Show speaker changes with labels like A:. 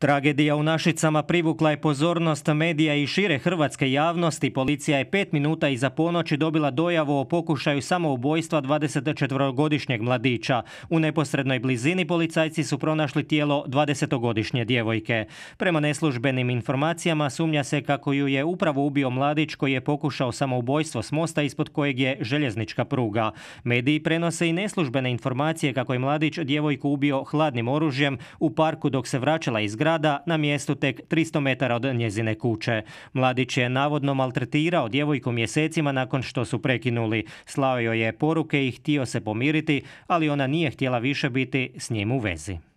A: Tragedija u Našicama privukla je pozornost medija i šire hrvatske javnosti. Policija je pet minuta iza ponoći dobila dojavu o pokušaju samoubojstva 24-godišnjeg mladića. U neposrednoj blizini policajci su pronašli tijelo 20-godišnje djevojke. Prema neslužbenim informacijama sumnja se kako ju je upravo ubio mladić koji je pokušao samoubojstvo s mosta ispod kojeg je željeznička pruga. Mediji prenose i neslužbene informacije kako je mladić djevojku ubio hladnim oružjem u parku dok se vraćala iz grada zgrada na mjestu tek 300 metara od njezine kuće. Mladić je navodno maltretirao djevojku mjesecima nakon što su prekinuli. Slao joj je poruke i htio se pomiriti, ali ona nije htjela više biti s njim u vezi.